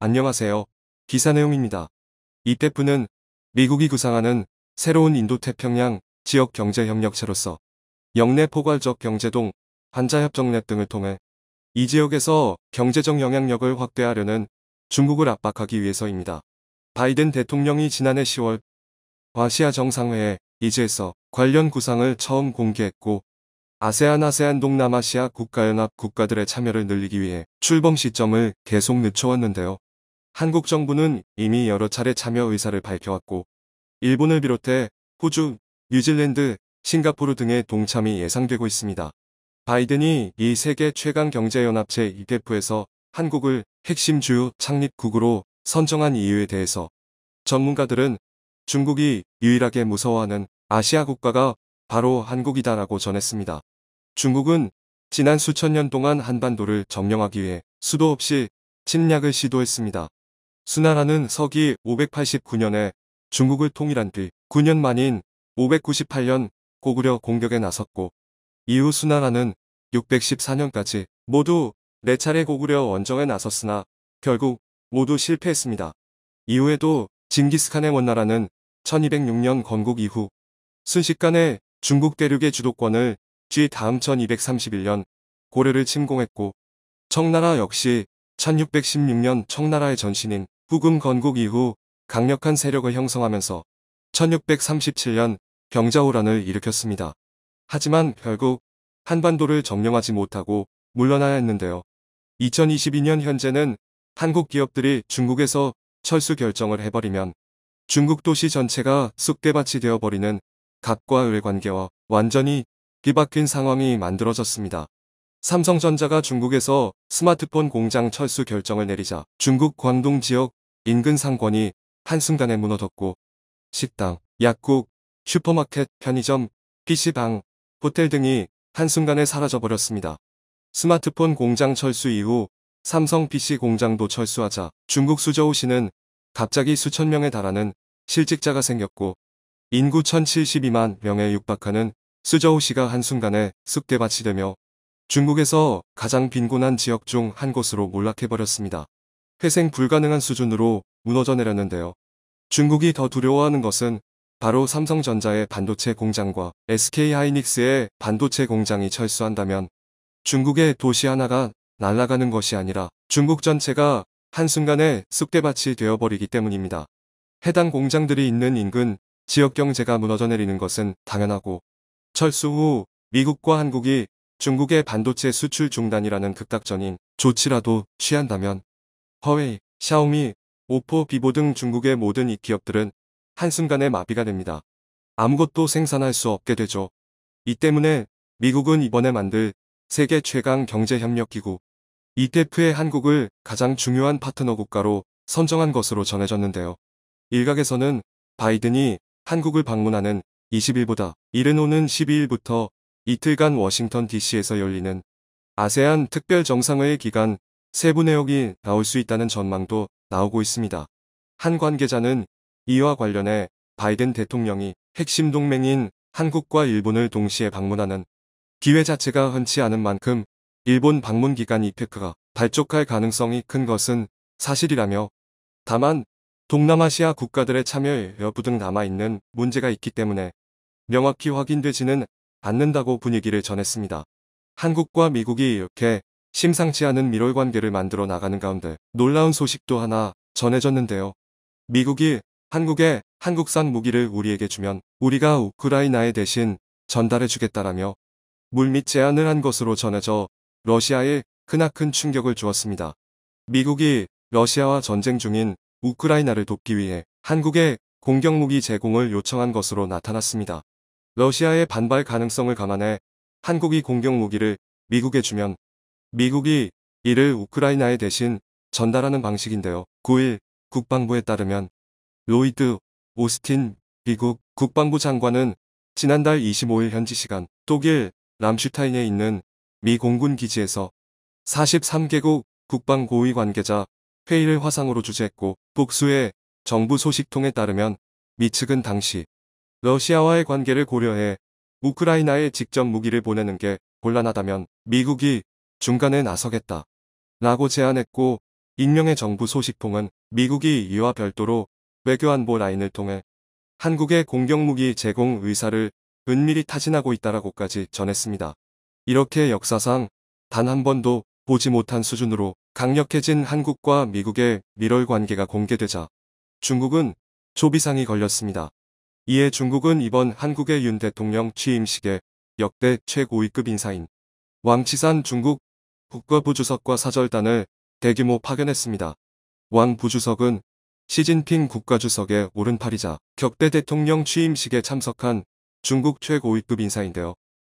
안녕하세요. 기사 내용입니다. 이대프는 미국이 구상하는 새로운 인도태평양 지역 경제 협력체로서 영내 포괄적 경제동, 반자협정랩 등을 통해 이 지역에서 경제적 영향력을 확대하려는 중국을 압박하기 위해서입니다. 바이든 대통령이 지난해 10월 아시아 정상회에 이제에서 관련 구상을 처음 공개했고 아세안 아세안 동남아시아 국가연합 국가들의 참여를 늘리기 위해 출범 시점을 계속 늦춰왔는데요. 한국 정부는 이미 여러 차례 참여 의사를 밝혀왔고 일본을 비롯해 호주, 뉴질랜드, 싱가포르 등의 동참이 예상되고 있습니다. 바이든이 이 세계 최강 경제연합 체2대프에서 한국을 핵심 주요 창립국으로 선정한 이유에 대해서 전문가들은 중국이 유일하게 무서워하는 아시아 국가가 바로 한국이다라고 전했습니다. 중국은 지난 수천 년 동안 한반도를 점령하기 위해 수도 없이 침략을 시도했습니다. 수나라는 서기 589년에 중국을 통일한 뒤 9년 만인 598년 고구려 공격에 나섰고 이후 수나라는 614년까지 모두 4차례 고구려 원정에 나섰으나 결국 모두 실패했습니다. 이후에도 징기스칸의 원나라는 1206년 건국 이후 순식간에 중국 대륙의 주도권을 뒤 다음 1231년 고려를 침공했고 청나라 역시 1616년 청나라의 전신인 후금 건국 이후 강력한 세력을 형성하면서 1637년 병자호란을 일으켰습니다. 하지만 결국 한반도를 점령하지 못하고 물러나야 했는데요. 2022년 현재는 한국 기업들이 중국에서 철수 결정을 해버리면 중국 도시 전체가 쑥대밭이 되어버리는 각과을 관계와 완전히 뒤바뀐 상황이 만들어졌습니다. 삼성전자가 중국에서 스마트폰 공장 철수 결정을 내리자 중국 광동 지역 인근 상권이 한순간에 무너졌고 식당, 약국, 슈퍼마켓, 편의점, PC방, 호텔 등이 한순간에 사라져버렸습니다. 스마트폰 공장 철수 이후 삼성 PC 공장도 철수하자 중국 수저우시는 갑자기 수천 명에 달하는 실직자가 생겼고 인구 1072만 명에 육박하는 쓰저우시가 한순간에 습대밭이 되며 중국에서 가장 빈곤한 지역 중 한 곳으로 몰락해버렸습니다. 회생 불가능한 수준으로 무너져 내렸는데요. 중국이 더 두려워하는 것은 바로 삼성전자의 반도체 공장과 SK하이닉스의 반도체 공장이 철수한다면 중국의 도시 하나가 날아가는 것이 아니라 중국 전체가 한순간에 쑥대밭이 되어버리기 때문입니다. 해당 공장들이 있는 인근 지역 경제가 무너져 내리는 것은 당연하고 철수 후 미국과 한국이 중국의 반도체 수출 중단이라는 극단적인 조치라도 취한다면 허웨이, 샤오미, 오포, 비보 등 중국의 모든 이 기업들은 한순간에 마비가 됩니다. 아무것도 생산할 수 없게 되죠. 이 때문에 미국은 이번에 만들 세계 최강 경제협력기구 이테프의 한국을 가장 중요한 파트너 국가로 선정한 것으로 전해졌는데요. 일각에서는 바이든이 한국을 방문하는 20일보다 이른 오는 12일부터 이틀간 워싱턴 DC에서 열리는 아세안 특별 정상회의 기간 세부 내역이 나올 수 있다는 전망도 나오고 있습니다. 한 관계자는 이와 관련해 바이든 대통령이 핵심 동맹인 한국과 일본을 동시에 방문하는 기회 자체가 흔치 않은 만큼 일본 방문 기간 이펙트가 발족할 가능성이 큰 것은 사실이라며 다만 동남아시아 국가들의 참여 여부등 남아있는 문제가 있기 때문에 명확히 확인되지는 않는다고 분위기를 전했습니다. 한국과 미국이 이렇게 심상치 않은 밀월 관계를 만들어 나가는 가운데 놀라운 소식도 하나 전해졌는데요. 미국이 한국에 한국산 무기를 우리에게 주면 우리가 우크라이나에 대신 전달해주겠다라며 물밑 제안을 한 것으로 전해져 러시아에 크나큰 충격을 주었습니다. 미국이 러시아와 전쟁 중인 우크라이나를 돕기 위해 한국에 공격 무기 제공을 요청한 것으로 나타났습니다. 러시아의 반발 가능성을 감안해 한국이 공격 무기를 미국에 주면 미국이 이를 우크라이나에 대신 전달하는 방식인데요. 9일 국방부에 따르면 로이드 오스틴 미국 국방부 장관은 지난달 25일 현지 시간 독일 람슈타인에 있는 미 공군 기지에서 43개국 국방 고위 관계자 회의를 화상으로 주재했고 북수의 정부 소식통에 따르면 미 측은 당시 러시아와의 관계를 고려해 우크라이나에 직접 무기를 보내는 게 곤란하다면 미국이 중간에 나서겠다 라고 제안했고 익명의 정부 소식통은 미국이 이와 별도로 외교안보 라인을 통해 한국의 공격무기 제공 의사를 은밀히 타진하고 있다라고까지 전했습니다. 이렇게 역사상 단 한 번도 보지 못한 수준으로 강력해진 한국과 미국의 밀월 관계가 공개되자 중국은 조비상이 걸렸습니다. 이에 중국은 이번 한국의 윤 대통령 취임식에 역대 최고위급 인사인 왕치산 중국 국가부주석과 사절단을 대규모 파견했습니다. 왕 부주석은 시진핑 국가주석의 오른팔이자 격대 대통령 취임식에 참석한 중국 최고위급 인사인데요.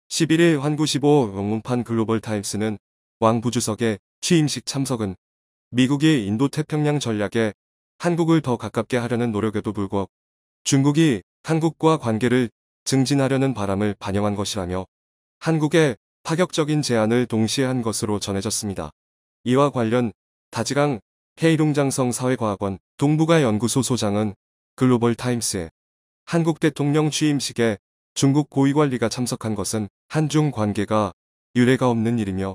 11일 환구15 영문판 글로벌 타임스는 왕 부주석의 취임식 참석은 미국이 인도태평양 전략에 한국을 더 가깝게 하려는 노력에도 불구하고 중국이 한국과 관계를 증진하려는 바람을 반영한 것이라며 한국의 파격적인 제안을 동시에 한 것으로 전해졌습니다. 이와 관련 다지강 해이룽장성 사회과학원 동북아 연구소 소장은 글로벌 타임스에 한국 대통령 취임식에 중국 고위관리가 참석한 것은 한중 관계가 유례가 없는 일이며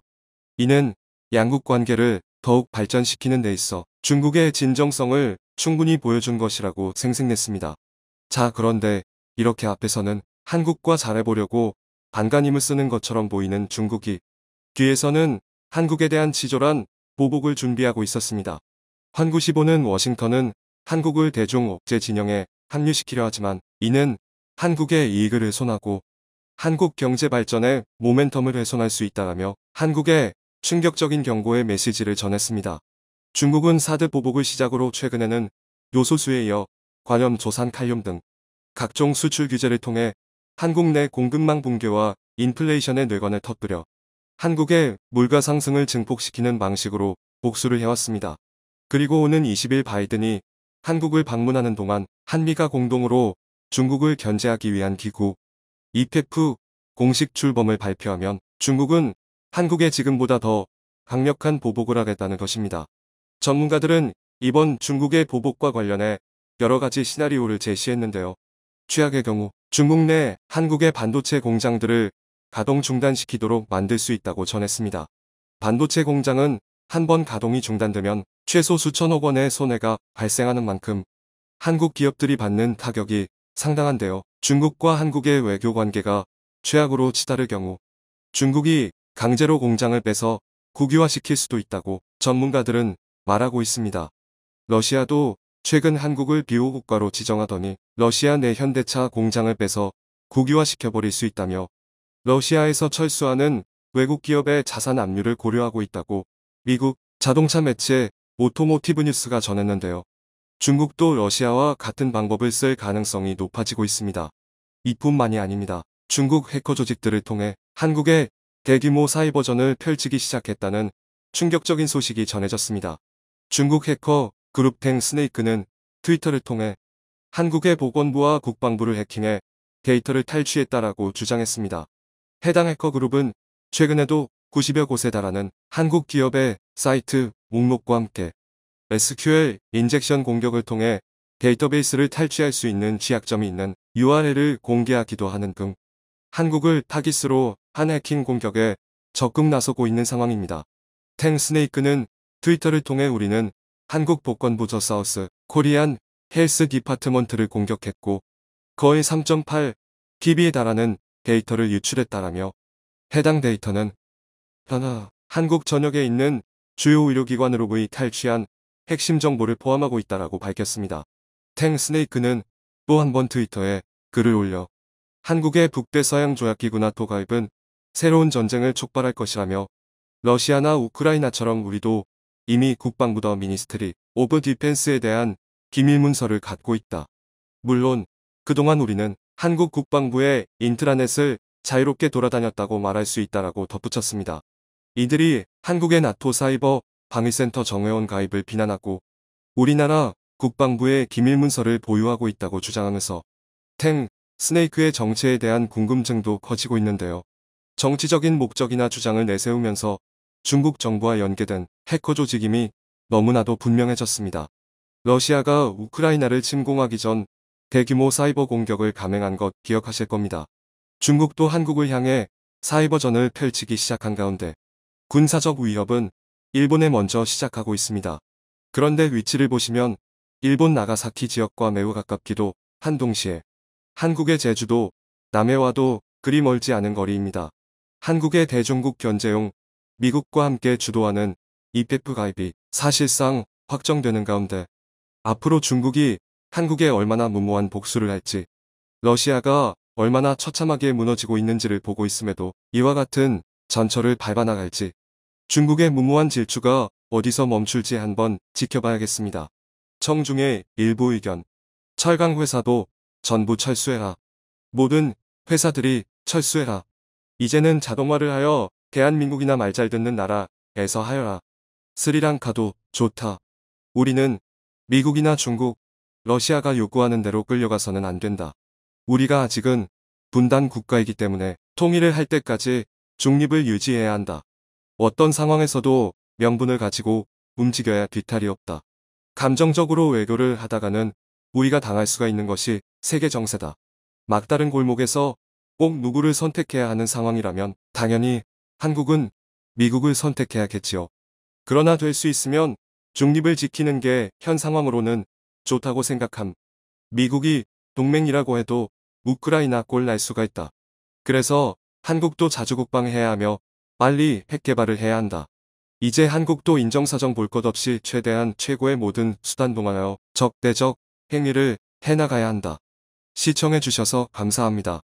이는 양국 관계를 더욱 발전시키는 데 있어 중국의 진정성을 충분히 보여준 것이라고 생생냈습니다자 그런데 이렇게 앞에서는 한국과 잘해보려고 반간힘을 쓰는 것처럼 보이는 중국이 뒤에서는 한국에 대한 지졸한 보복을 준비하고 있었습니다. 환구시보는 워싱턴은 한국을 대중 억제 진영에 합류시키려 하지만 이는 한국의 이익을 훼손하고 한국 경제 발전에 모멘텀을 훼손할 수 있다며 라 한국의 충격적인 경고의 메시지를 전했습니다. 중국은 사드 보복을 시작으로 최근에는 요소수에 이어 관염 조산 칼륨 등 각종 수출 규제를 통해 한국 내 공급망 붕괴와 인플레이션의 뇌관을 터뜨려 한국의 물가 상승을 증폭시키는 방식으로 복수를 해왔습니다. 그리고 오는 20일 바이든이 한국을 방문하는 동안 한미가 공동으로 중국을 견제하기 위한 기구 EPF 공식 출범을 발표하면 중국은 한국에 지금보다 더 강력한 보복을 하겠다는 것입니다. 전문가들은 이번 중국의 보복과 관련해 여러 가지 시나리오를 제시했는데요. 최악의 경우 중국 내 한국의 반도체 공장들을 가동 중단시키도록 만들 수 있다고 전했습니다. 반도체 공장은 한 번 가동이 중단되면 최소 수천억 원의 손해가 발생하는 만큼 한국 기업들이 받는 타격이 상당한데요. 중국과 한국의 외교 관계가 최악으로 치달을 경우 중국이 강제로 공장을 빼서 국유화시킬 수도 있다고 전문가들은 말하고 있습니다. 러시아도 최근 한국을 비호국가로 지정하더니 러시아 내 현대차 공장을 빼서 국유화시켜버릴 수 있다며 러시아에서 철수하는 외국 기업의 자산 압류를 고려하고 있다고 미국 자동차 매체 오토모티브 뉴스가 전했는데요. 중국도 러시아와 같은 방법을 쓸 가능성이 높아지고 있습니다. 이뿐만이 아닙니다. 중국 해커 조직들을 통해 한국의 대규모 사이버전을 펼치기 시작했다는 충격적인 소식이 전해졌습니다. 중국 해커 그룹탱 스네이크는 트위터를 통해 한국의 보건부와 국방부를 해킹해 데이터를 탈취했다라고 주장했습니다. 해당 해커 그룹은 최근에도 90여 곳에 달하는 한국 기업의 사이트 목록과 함께 SQL 인젝션 공격을 통해 데이터베이스를 탈취할 수 있는 취약점이 있는 URL을 공개하기도 하는 등 한국을 타깃으로 한 해킹 공격에 적극 나서고 있는 상황입니다. 탱 스네이크는 트위터를 통해 우리는 한국 보건부저 사우스 코리안 헬스 디파트먼트를 공격했고 거의 3.8 PB에 달하는 데이터를 유출했다라며 해당 데이터는 변화 한국 전역에 있는 주요 의료기관으로의 탈취한 핵심 정보를 포함하고 있다라고 밝혔습니다. 탱 스네이크는 또 한 번 트위터에 글을 올려 한국의 북대서양 조약기구 나토 가입은 새로운 전쟁을 촉발할 것이라며 러시아나 우크라이나처럼 우리도 이미 국방부 더 미니스트리 오브 디펜스에 대한 기밀 문서를 갖고 있다. 물론 그동안 우리는 한국 국방부의 인트라넷을 자유롭게 돌아다녔다고 말할 수 있다라고 덧붙였습니다. 이들이 한국의 나토 사이버 방위센터 정회원 가입을 비난하고 우리나라 국방부의 기밀 문서를 보유하고 있다고 주장하면서 탱 스네이크의 정체에 대한 궁금증도 커지고 있는데요. 정치적인 목적이나 주장을 내세우면서 중국 정부와 연계된 해커 조직임이 너무나도 분명해졌습니다. 러시아가 우크라이나를 침공하기 전 대규모 사이버 공격을 감행한 것 기억하실 겁니다. 중국도 한국을 향해 사이버전을 펼치기 시작한 가운데 군사적 위협은 일본에 먼저 시작하고 있습니다. 그런데 위치를 보시면 일본 나가사키 지역과 매우 가깝기도 한동시에 한국의 제주도, 남해와도 그리 멀지 않은 거리입니다. 한국의 대중국 견제용 미국과 함께 주도하는 이 e p f 가입이 사실상 확정되는 가운데 앞으로 중국이 한국에 얼마나 무모한 복수를 할지 러시아가 얼마나 처참하게 무너지고 있는지를 보고 있음에도 이와 같은 전철을 밟아나갈지 중국의 무모한 질주가 어디서 멈출지 한번 지켜봐야겠습니다. 청중의 일부 의견 철강 회사도 전부 철수해라. 모든 회사들이 철수해라. 이제는 자동화를 하여 대한민국이나 말 잘 듣는 나라에서 하여라. 스리랑카도 좋다. 우리는 미국이나 중국, 러시아가 요구하는 대로 끌려가서는 안 된다. 우리가 아직은 분단 국가이기 때문에 통일을 할 때까지 중립을 유지해야 한다. 어떤 상황에서도 명분을 가지고 움직여야 뒤탈이 없다. 감정적으로 외교를 하다가는 우리가 당할 수가 있는 것이 세계 정세다. 막다른 골목에서 꼭 누구를 선택해야 하는 상황이라면 당연히 한국은 미국을 선택해야겠지요. 그러나 될 수 있으면 중립을 지키는 게 현 상황으로는 좋다고 생각함. 미국이 동맹이라고 해도 우크라이나 꼴 날 수가 있다. 그래서 한국도 자주 국방해야 하며 빨리 핵 개발을 해야 한다. 이제 한국도 인정사정 볼 것 없이 최대한 최고의 모든 수단 동하여 적대적 행위를 해나가야 한다. 시청해주셔서 감사합니다.